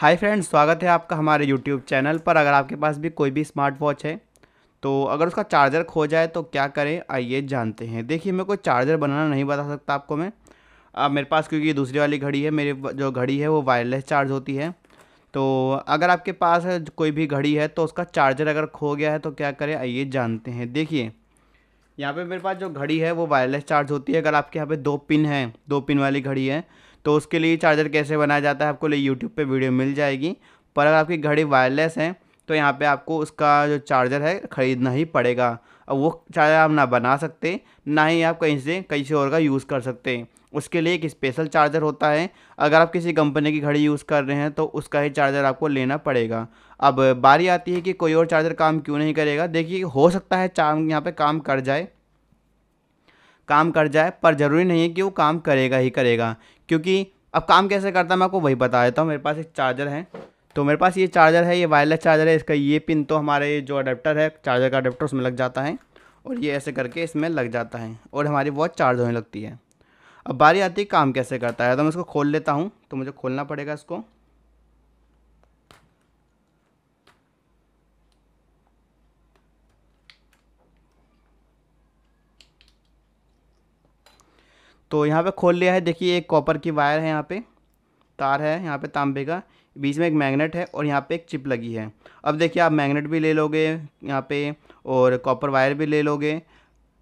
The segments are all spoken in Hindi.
हाय फ्रेंड्स स्वागत है आपका हमारे यूट्यूब चैनल पर अगर आपके पास भी कोई भी स्मार्ट वॉच है तो अगर उसका चार्जर खो जाए तो क्या करें आइए जानते हैं देखिए मैं कोई चार्जर बनाना नहीं बता सकता आपको मैं आ, मेरे पास क्योंकि दूसरी वाली घड़ी है मेरी जो घड़ी है वो वायरलेस चार्ज होती है तो अगर आपके पास कोई भी घड़ी है तो उसका चार्जर अगर खो गया है तो क्या करें आइए जानते हैं देखिए यहाँ पे मेरे पास जो घड़ी है वो वायरलेस चार्ज होती है अगर आपके यहाँ पे दो पिन है दो पिन वाली घड़ी है तो उसके लिए चार्जर कैसे बनाया जाता है आपको यूट्यूब पर वीडियो मिल जाएगी पर अगर आपकी घड़ी वायरलेस है तो यहाँ पे आपको उसका जो चार्जर है ख़रीदना ही पड़ेगा और वो चार्जर आप ना बना सकते ना ही आप कहीं से कहीं से और का यूज़ कर सकते हैं उसके लिए एक स्पेशल चार्जर होता है अगर आप किसी कंपनी की घड़ी यूज़ कर रहे हैं तो उसका ही चार्जर आपको लेना पड़ेगा अब बारी आती है कि कोई और चार्जर काम क्यों नहीं करेगा देखिए हो सकता है चार्ज यहाँ पर काम कर जाए काम कर जाए पर ज़रूरी नहीं है कि वो काम करेगा ही करेगा क्योंकि अब काम कैसे करता है मैं आपको वही बता देता हूँ मेरे पास एक चार्जर है तो मेरे पास ये चार्जर है ये वायरलेस चार्जर है इसका ये पिन तो हमारे जो अडेप्टर है चार्जर का अडेप्टर उसमें लग जाता है और ये ऐसे करके इसमें लग जाता है और हमारी वॉच चार्ज होने लगती है अब बारी आती है काम कैसे करता है तो मैं इसको खोल लेता हूँ तो मुझे खोलना पड़ेगा इसको तो यहाँ पे खोल लिया है देखिए एक कॉपर की वायर है यहाँ पे तार है यहाँ पे तांबे का बीच में एक मैग्नेट है और यहाँ पे एक चिप लगी है अब देखिए आप मैग्नेट भी ले लोगे यहाँ पे और कॉपर वायर भी ले लोगे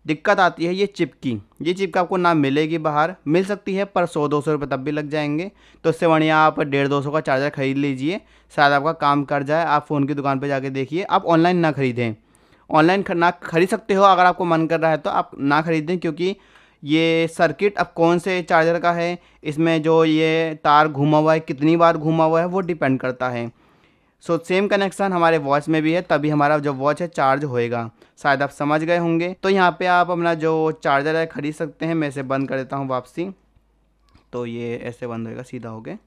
दिक्कत आती है ये चिप की ये चिप का आपको ना मिलेगी बाहर मिल सकती है पर सौ दो सौ रुपये तब भी लग जाएंगे तो इससे बढ़िया आप डेढ़ दो सौ का चार्जर ख़रीद लीजिए शायद आपका काम कर जाए आप फ़ोन की दुकान पर जाके देखिए आप ऑनलाइन ना ख़रीदें ऑनलाइन ना खरीद सकते हो अगर आपको मन कर रहा है तो आप ना ख़रीदें क्योंकि ये सर्किट अब कौन से चार्जर का है इसमें जो ये तार घूमा हुआ है कितनी बार घूमा हुआ है वो डिपेंड करता है सो सेम कनेक्शन हमारे वॉच में भी है तभी हमारा जो वॉच है चार्ज होएगा शायद आप समझ गए होंगे तो यहाँ पे आप अपना जो चार्जर है ख़रीद सकते हैं मैं इसे बंद कर देता हूँ वापसी तो ये ऐसे बंद होएगा सीधा हो गया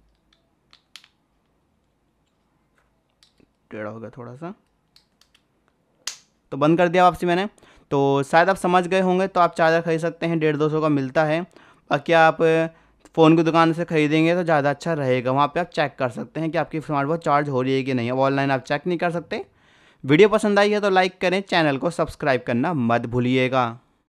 टेढ़ा हो गया थोड़ा सा तो बंद कर दिया वापसी मैंने तो शायद आप समझ गए होंगे तो आप चार्जर खरीद सकते हैं डेढ़ दो सौ का मिलता है बाकी आप फ़ोन की दुकान से खरीदेंगे तो ज़्यादा अच्छा रहेगा वहाँ पे आप चेक कर सकते हैं कि आपकी स्मार्टफोन चार्ज हो रही है कि नहीं अब ऑनलाइन आप चेक नहीं कर सकते वीडियो पसंद आई है तो लाइक करें चैनल को सब्सक्राइब करना मत भूलिएगा